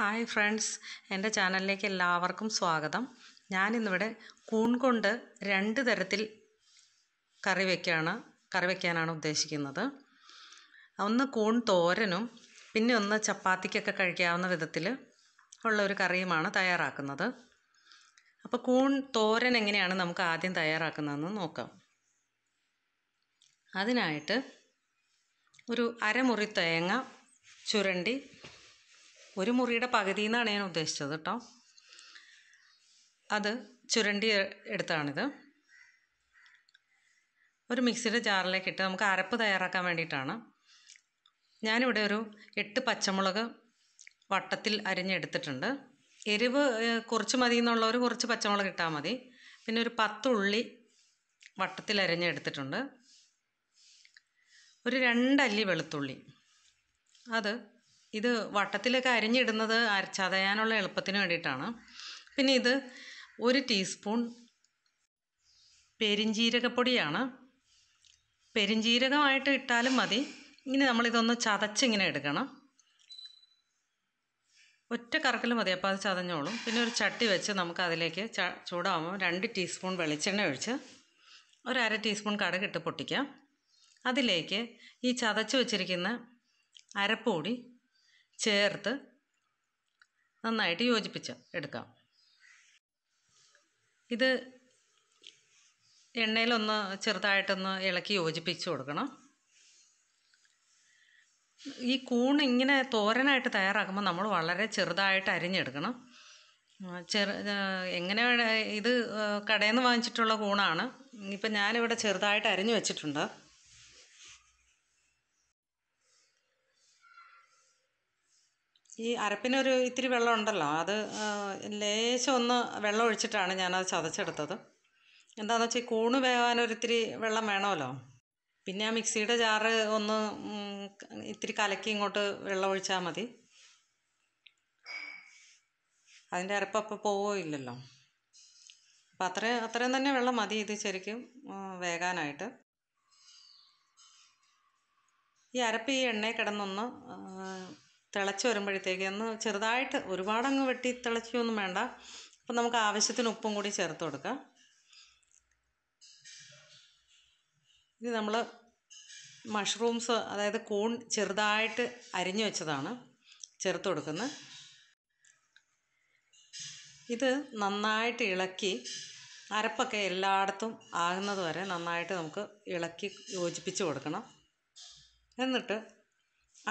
hi friends എൻ്റെ ചാനലിലേക്ക് എല്ലാവർക്കും സ്വാഗതം ഞാനിന്നിവിടെ കൂൺ കൊണ്ട് രണ്ട് തരത്തിൽ കറി വയ്ക്കാണ് കറി വയ്ക്കാനാണ് ഉദ്ദേശിക്കുന്നത് ഒന്ന് കൂൺ തോരനും പിന്നെ ഒന്ന് ചപ്പാത്തിക്കൊക്കെ കഴിക്കാവുന്ന വിധത്തിൽ ഉള്ള ഒരു കറിയുമാണ് തയ്യാറാക്കുന്നത് അപ്പോൾ കൂൺ തോരൻ എങ്ങനെയാണ് നമുക്ക് ആദ്യം തയ്യാറാക്കുന്നതെന്ന് നോക്കാം അതിനായിട്ട് ഒരു അരമുറി തേങ്ങ ചുരണ്ടി ഒരു മുറിയുടെ പകുതി എന്നാണ് ഞാൻ ഉദ്ദേശിച്ചത് കേട്ടോ അത് ചുരണ്ടി എടുത്താണിത് ഒരു മിക്സിയുടെ ജാറിലേക്ക് ഇട്ട് നമുക്ക് അരപ്പ് തയ്യാറാക്കാൻ വേണ്ടിയിട്ടാണ് ഞാനിവിടെ ഒരു എട്ട് പച്ചമുളക് വട്ടത്തിൽ അരിഞ്ഞെടുത്തിട്ടുണ്ട് എരിവ് കുറച്ച് മതി എന്നുള്ളവർ കുറച്ച് പച്ചമുളക് ഇട്ടാൽ മതി പിന്നെ ഒരു പത്ത് ഉള്ളി വട്ടത്തിൽ അരിഞ്ഞെടുത്തിട്ടുണ്ട് ഒരു രണ്ടല്ലി വെളുത്തുള്ളി അത് ഇത് വട്ടത്തിലൊക്കെ അരിഞ്ഞിടുന്നത് അരച്ചതയാനുള്ള എളുപ്പത്തിന് വേണ്ടിയിട്ടാണ് പിന്നെ ഇത് ഒരു ടീസ്പൂൺ പെരിഞ്ചീരകപ്പൊടിയാണ് പെരിഞ്ചീരകമായിട്ട് ഇട്ടാലും മതി ഇനി നമ്മളിതൊന്ന് ചതച്ചിങ്ങനെ എടുക്കണം ഒറ്റ കറക്കൽ മതി അപ്പോൾ അത് ചതഞ്ഞോളും പിന്നെ ഒരു ചട്ടി വെച്ച് നമുക്ക് അതിലേക്ക് ച ചൂടാകുമ്പോൾ രണ്ട് ടീസ്പൂൺ വെളിച്ചെണ്ണ ഒഴിച്ച് ഒരു അര ടീസ്പൂൺ കടുക് ഇട്ട് പൊട്ടിക്കാം അതിലേക്ക് ഈ ചതച്ച് വെച്ചിരിക്കുന്ന അരപ്പൊടി ചേർത്ത് നന്നായിട്ട് യോജിപ്പിച്ച് എടുക്കാം ഇത് എണ്ണയിലൊന്ന് ചെറുതായിട്ടൊന്ന് ഇളക്കി യോജിപ്പിച്ച് കൊടുക്കണം ഈ കൂൺ ഇങ്ങനെ തോരനായിട്ട് തയ്യാറാക്കുമ്പോൾ നമ്മൾ വളരെ ചെറുതായിട്ട് അരിഞ്ഞെടുക്കണം ചെറു എങ്ങനെ ഇത് കടയിൽ നിന്ന് വാങ്ങിച്ചിട്ടുള്ള കൂണാണ് ഇപ്പം ഞാനിവിടെ ചെറുതായിട്ട് അരിഞ്ഞു വെച്ചിട്ടുണ്ട് ഈ അരപ്പിനൊരു ഇത്തിരി വെള്ളം ഉണ്ടല്ലോ അത് ലേശം ഒന്ന് വെള്ളം ഒഴിച്ചിട്ടാണ് ഞാനത് ചതച്ചെടുത്തത് എന്താണെന്ന് വെച്ചാൽ ഈ കൂണ് വേവാനൊരിത്തിരി വെള്ളം വേണമല്ലോ പിന്നെ ആ മിക്സിയുടെ ജാറ് ഒന്ന് ഇത്തിരി കലക്കി ഇങ്ങോട്ട് വെള്ളം ഒഴിച്ചാൽ മതി അതിൻ്റെ അരപ്പപ്പോൾ ഇല്ലല്ലോ അപ്പം അത്രയും അത്രയും തന്നെ വെള്ളം മതി ഇത് ശരിക്കും വേകാനായിട്ട് ഈ അരപ്പ് ഈ എണ്ണയിൽ കിടന്നൊന്ന് തിളച്ച് വരുമ്പോഴത്തേക്ക് ഒന്ന് ചെറുതായിട്ട് ഒരുപാടങ്ങ് വെട്ടി തിളച്ചൊന്നും വേണ്ട അപ്പം നമുക്ക് ആവശ്യത്തിന് ഉപ്പും കൂടി ചേർത്ത് കൊടുക്കാം ഇനി നമ്മൾ മഷ്റൂംസ് അതായത് കൂൺ ചെറുതായിട്ട് അരിഞ്ഞു വെച്ചതാണ് ചേർത്ത് കൊടുക്കുന്നത് ഇത് നന്നായിട്ട് ഇളക്കി അരപ്പൊക്കെ എല്ലായിടത്തും ആകുന്നത് വരെ നന്നായിട്ട് നമുക്ക് ഇളക്കി യോജിപ്പിച്ച് കൊടുക്കണം എന്നിട്ട്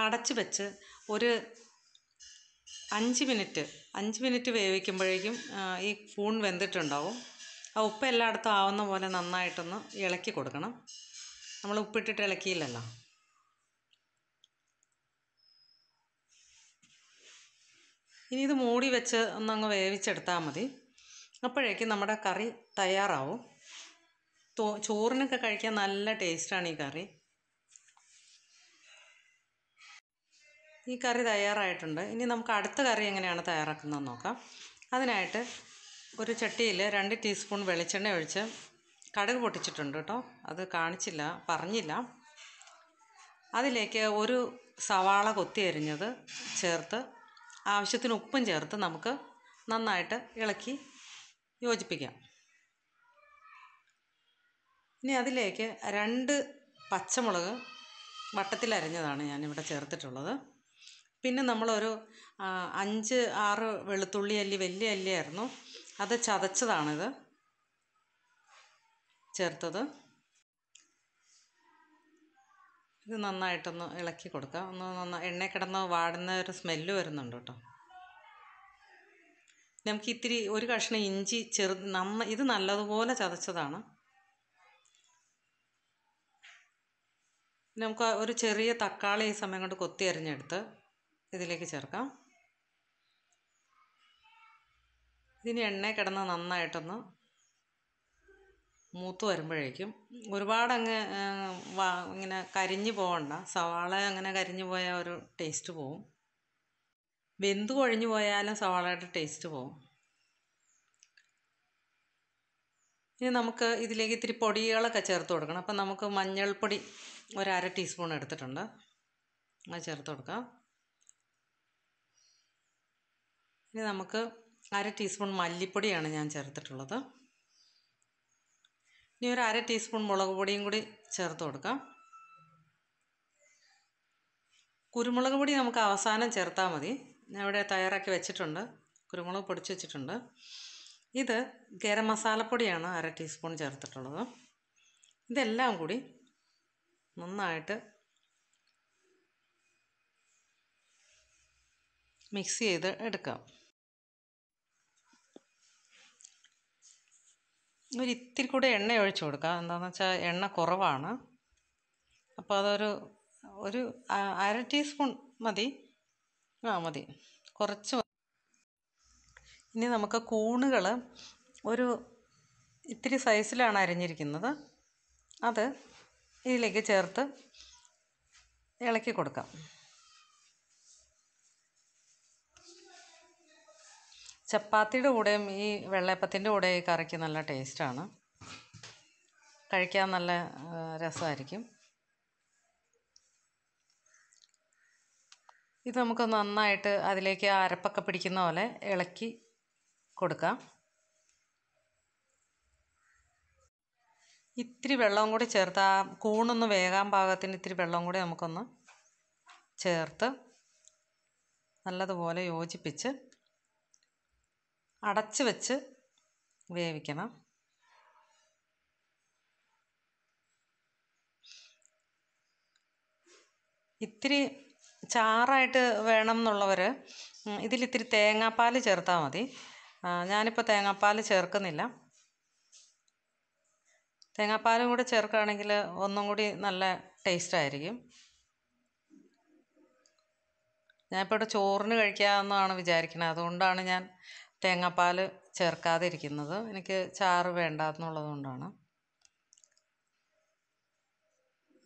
അടച്ച് വെച്ച് ഒരു അഞ്ച് മിനിറ്റ് അഞ്ച് മിനിറ്റ് വേവിക്കുമ്പോഴേക്കും ഈ കൂൺ വെന്തിട്ടുണ്ടാവും ആ ഉപ്പ് എല്ലായിടത്തും ആവുന്ന പോലെ നന്നായിട്ടൊന്ന് ഇളക്കി കൊടുക്കണം നമ്മൾ ഉപ്പിട്ടിട്ട് ഇളക്കിയില്ലല്ലോ ഇനി ഇത് മൂടി വെച്ച് ഒന്നങ്ങ് വേവിച്ചെടുത്താൽ മതി അപ്പോഴേക്കും നമ്മുടെ കറി തയ്യാറാവും ചോറിനൊക്കെ കഴിക്കാൻ നല്ല ടേസ്റ്റാണ് ഈ കറി ഈ കറി തയ്യാറായിട്ടുണ്ട് ഇനി നമുക്ക് അടുത്ത കറി എങ്ങനെയാണ് തയ്യാറാക്കുന്നതെന്ന് നോക്കാം അതിനായിട്ട് ഒരു ചട്ടിയിൽ രണ്ട് ടീസ്പൂൺ വെളിച്ചെണ്ണ ഒഴിച്ച് കടുക് പൊട്ടിച്ചിട്ടുണ്ട് കേട്ടോ അത് കാണിച്ചില്ല പറഞ്ഞില്ല അതിലേക്ക് ഒരു സവാള കൊത്തി അരിഞ്ഞത് ചേർത്ത് ആവശ്യത്തിന് ഉപ്പും ചേർത്ത് നമുക്ക് നന്നായിട്ട് ഇളക്കി യോജിപ്പിക്കാം ഇനി അതിലേക്ക് രണ്ട് പച്ചമുളക് വട്ടത്തിൽ അരിഞ്ഞതാണ് ഞാനിവിടെ ചേർത്തിട്ടുള്ളത് പിന്നെ നമ്മളൊരു അഞ്ച് ആറ് വെളുത്തുള്ളി അല്ലി വലിയ അല്ലിയായിരുന്നു അത് ചതച്ചതാണിത് ചേർത്തത് ഇത് നന്നായിട്ടൊന്ന് ഇളക്കി കൊടുക്കുക ഒന്ന് നന്നായി എണ്ണ കിടന്ന് വാടുന്ന ഒരു സ്മെല്ല് വരുന്നുണ്ട് കേട്ടോ നമുക്ക് ഇത്തിരി ഒരു കഷ്ണം ഇഞ്ചി ചെറു നന്ന ഇത് നല്ലതുപോലെ ചതച്ചതാണ് നമുക്ക് ഒരു ചെറിയ തക്കാളി ഈ സമയം കൊണ്ട് കൊത്തി അരിഞ്ഞെടുത്ത് ഇതിലേക്ക് ചേർക്കാം ഇതിന് എണ്ണ കിടന്ന് നന്നായിട്ടൊന്ന് മൂത്ത് വരുമ്പോഴേക്കും ഒരുപാടങ്ങ് അങ്ങ് ഇങ്ങനെ കരിഞ്ഞു പോകണ്ട സവാള അങ്ങനെ കരിഞ്ഞു പോയാൽ ഒരു ടേസ്റ്റ് പോവും വെന്ത് കൊഴിഞ്ഞു പോയാലും സവാളയുടെ ടേസ്റ്റ് പോവും ഇനി നമുക്ക് ഇതിലേക്ക് ഇത്തിരി പൊടികളൊക്കെ ചേർത്ത് കൊടുക്കണം അപ്പം നമുക്ക് മഞ്ഞൾപ്പൊടി ഒരു അര ടീസ്പൂൺ എടുത്തിട്ടുണ്ട് അത് ചേർത്ത് കൊടുക്കാം ഇനി നമുക്ക് അര ടീസ്പൂൺ മല്ലിപ്പൊടിയാണ് ഞാൻ ചേർത്തിട്ടുള്ളത് ഇനി ഒരു അര ടീസ്പൂൺ മുളക് പൊടിയും കൂടി ചേർത്ത് കൊടുക്കാം കുരുമുളക് പൊടി നമുക്ക് അവസാനം ചേർത്താൽ മതി ഞാൻ ഇവിടെ തയ്യാറാക്കി വെച്ചിട്ടുണ്ട് കുരുമുളക് പൊടിച്ച് വെച്ചിട്ടുണ്ട് ഇത് ഗരം മസാലപ്പൊടിയാണ് അര ടീസ്പൂൺ ചേർത്തിട്ടുള്ളത് ഇതെല്ലാം കൂടി നന്നായിട്ട് മിക്സ് ചെയ്ത് എടുക്കാം ഒരു ഇത്തിരി കൂടെ എണ്ണ ഒഴിച്ചു കൊടുക്കാം എന്താണെന്ന് വെച്ചാൽ എണ്ണ കുറവാണ് അപ്പോൾ അതൊരു ഒരു അര ടീസ്പൂൺ മതി ആ മതി കുറച്ച് ഇനി നമുക്ക് കൂണുകൾ ഒരു ഇത്തിരി സൈസിലാണ് അരിഞ്ഞിരിക്കുന്നത് അത് ഇതിലേക്ക് ചേർത്ത് ഇളക്കി കൊടുക്കാം ചപ്പാത്തിയുടെ കൂടെയും ഈ വെള്ളയപ്പത്തിൻ്റെ കൂടെ ഈ കറിക്ക് നല്ല ടേസ്റ്റാണ് കഴിക്കാൻ നല്ല രസമായിരിക്കും ഇത് നമുക്ക് നന്നായിട്ട് അതിലേക്ക് അരപ്പൊക്കെ പിടിക്കുന്ന പോലെ ഇളക്കി കൊടുക്കാം ഇത്തിരി വെള്ളവും കൂടി ചേർത്ത് ആ കൂണൊന്ന് വേകാൻ പാകത്തിന് ഇത്തിരി വെള്ളവും കൂടി നമുക്കൊന്ന് ചേർത്ത് നല്ലതുപോലെ യോജിപ്പിച്ച് അടച്ച് വെച്ച് വേവിക്കണം ഇത്തിരി ചാറായിട്ട് വേണം എന്നുള്ളവർ ഇതിലിത്തിരി തേങ്ങാപ്പാൽ ചേർത്താൽ മതി ഞാനിപ്പോൾ തേങ്ങാപ്പാൽ ചേർക്കുന്നില്ല തേങ്ങാപ്പാലും കൂടെ ചേർക്കുകയാണെങ്കിൽ ഒന്നും കൂടി നല്ല ടേസ്റ്റ് ആയിരിക്കും ഞാനിപ്പോൾ ഇവിടെ ചോറിന് കഴിക്കാമെന്നാണ് വിചാരിക്കുന്നത് അതുകൊണ്ടാണ് ഞാൻ തേങ്ങാപ്പാൽ ചേർക്കാതിരിക്കുന്നത് എനിക്ക് ചാറ് വേണ്ട എന്നുള്ളത് കൊണ്ടാണ്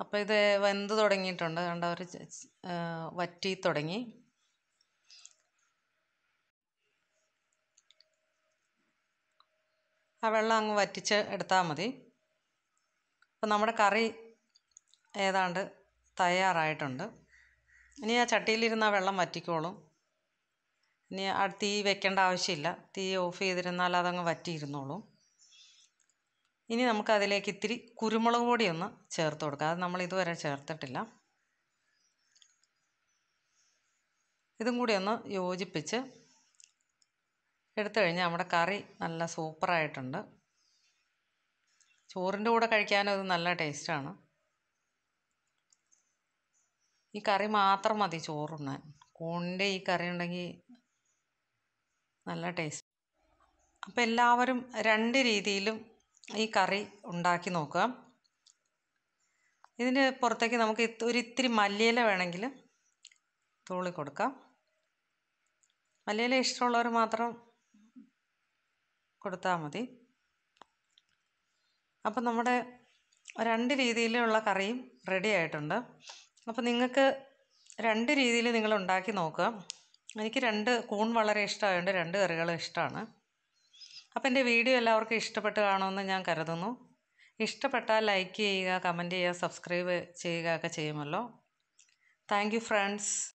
അപ്പോൾ ഇത് വെന്ത് തുടങ്ങിയിട്ടുണ്ട് കണ്ട ഒരു വറ്റി തുടങ്ങി ആ വെള്ളം അങ്ങ് വറ്റിച്ച് എടുത്താൽ മതി അപ്പോൾ നമ്മുടെ കറി ഏതാണ്ട് തയ്യാറായിട്ടുണ്ട് ഇനി ആ ചട്ടിയിലിരുന്ന വെള്ളം വറ്റിക്കോളും ഇനി തീ വെക്കേണ്ട ആവശ്യമില്ല തീ ഓഫ് ചെയ്തിരുന്നാൽ അതങ്ങ് വറ്റിയിരുന്നോളൂ ഇനി നമുക്കതിലേക്ക് ഇത്തിരി കുരുമുളക് പൊടി ഒന്ന് ചേർത്ത് കൊടുക്കാം അത് നമ്മൾ ഇതുവരെ ചേർത്തിട്ടില്ല ഇതും കൂടി ഒന്ന് യോജിപ്പിച്ച് എടുത്തു കഴിഞ്ഞാൽ നമ്മുടെ കറി നല്ല സൂപ്പറായിട്ടുണ്ട് ചോറിൻ്റെ കൂടെ കഴിക്കാനും ഇത് നല്ല ടേസ്റ്റാണ് ഈ കറി മാത്രം മതി ചോറുണ്ണാൻ കൂണിൻ്റെ ഈ കറി ഉണ്ടെങ്കിൽ നല്ല ടേസ്റ്റ് അപ്പോൾ എല്ലാവരും രണ്ട് രീതിയിലും ഈ കറി ഉണ്ടാക്കി നോക്കുക ഇതിന് പുറത്തേക്ക് നമുക്ക് ഒരു ഇത്തിരി മല്ലിയില വേണമെങ്കിൽ തൂളി കൊടുക്കാം മല്ലിയില ഇഷ്ടമുള്ളവർ മാത്രം കൊടുത്താൽ മതി അപ്പം നമ്മുടെ രണ്ട് രീതിയിലുള്ള കറിയും റെഡി ആയിട്ടുണ്ട് അപ്പോൾ നിങ്ങൾക്ക് രണ്ട് രീതിയിൽ നിങ്ങൾ ഉണ്ടാക്കി നോക്കുക എനിക്ക് രണ്ട് കൂൺ വളരെ ഇഷ്ടമായതുകൊണ്ട് രണ്ട് കറികളും ഇഷ്ടമാണ് അപ്പോൾ എൻ്റെ വീഡിയോ എല്ലാവർക്കും ഇഷ്ടപ്പെട്ട് കാണുമെന്ന് ഞാൻ കരുതുന്നു ഇഷ്ടപ്പെട്ടാൽ ലൈക്ക് ചെയ്യുക കമൻറ്റ് ചെയ്യുക സബ്സ്ക്രൈബ് ചെയ്യുക ഒക്കെ ചെയ്യുമല്ലോ താങ്ക് യു ഫ്രണ്ട്സ്